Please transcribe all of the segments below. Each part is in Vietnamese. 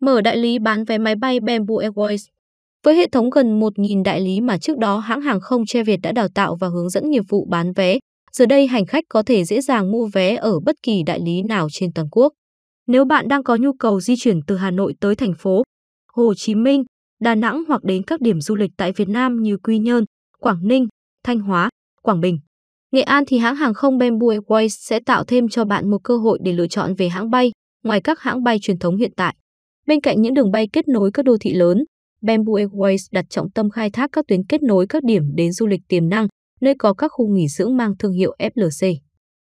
mở đại lý bán vé máy bay Bamboo Airways. Với hệ thống gần 1.000 đại lý mà trước đó hãng hàng không che Việt đã đào tạo và hướng dẫn nghiệp vụ bán vé, giờ đây hành khách có thể dễ dàng mua vé ở bất kỳ đại lý nào trên toàn quốc. Nếu bạn đang có nhu cầu di chuyển từ Hà Nội tới thành phố Hồ Chí Minh, Đà Nẵng hoặc đến các điểm du lịch tại Việt Nam như Quy Nhơn, Quảng Ninh, Thanh Hóa, Quảng Bình, Nghệ An thì hãng hàng không Bamboo Airways sẽ tạo thêm cho bạn một cơ hội để lựa chọn về hãng bay, ngoài các hãng bay truyền thống hiện tại. Bên cạnh những đường bay kết nối các đô thị lớn, Bamboo Airways đặt trọng tâm khai thác các tuyến kết nối các điểm đến du lịch tiềm năng, nơi có các khu nghỉ dưỡng mang thương hiệu FLC.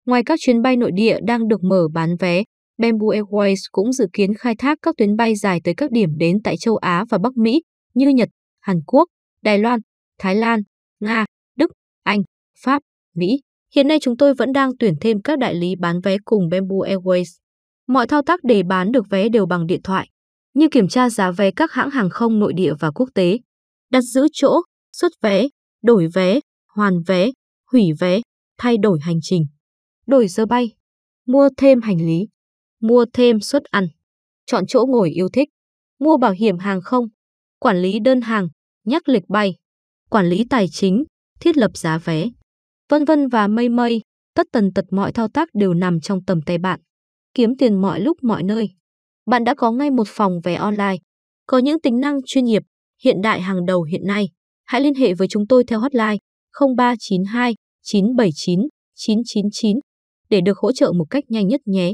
Ngoài các chuyến bay nội địa đang được mở bán vé, Bamboo Airways cũng dự kiến khai thác các tuyến bay dài tới các điểm đến tại châu Á và Bắc Mỹ như Nhật, Hàn Quốc, Đài Loan, Thái Lan, Nga, Đức, Anh, Pháp, Mỹ. Hiện nay chúng tôi vẫn đang tuyển thêm các đại lý bán vé cùng Bamboo Airways. Mọi thao tác để bán được vé đều bằng điện thoại như kiểm tra giá vé các hãng hàng không nội địa và quốc tế, đặt giữ chỗ, xuất vé, đổi vé, hoàn vé, hủy vé, thay đổi hành trình, đổi giờ bay, mua thêm hành lý, mua thêm suất ăn, chọn chỗ ngồi yêu thích, mua bảo hiểm hàng không, quản lý đơn hàng, nhắc lịch bay, quản lý tài chính, thiết lập giá vé, vân vân và mây mây, tất tần tật mọi thao tác đều nằm trong tầm tay bạn, kiếm tiền mọi lúc mọi nơi bạn đã có ngay một phòng vé online. Có những tính năng chuyên nghiệp, hiện đại hàng đầu hiện nay. Hãy liên hệ với chúng tôi theo hotline 0392 979 999 để được hỗ trợ một cách nhanh nhất nhé.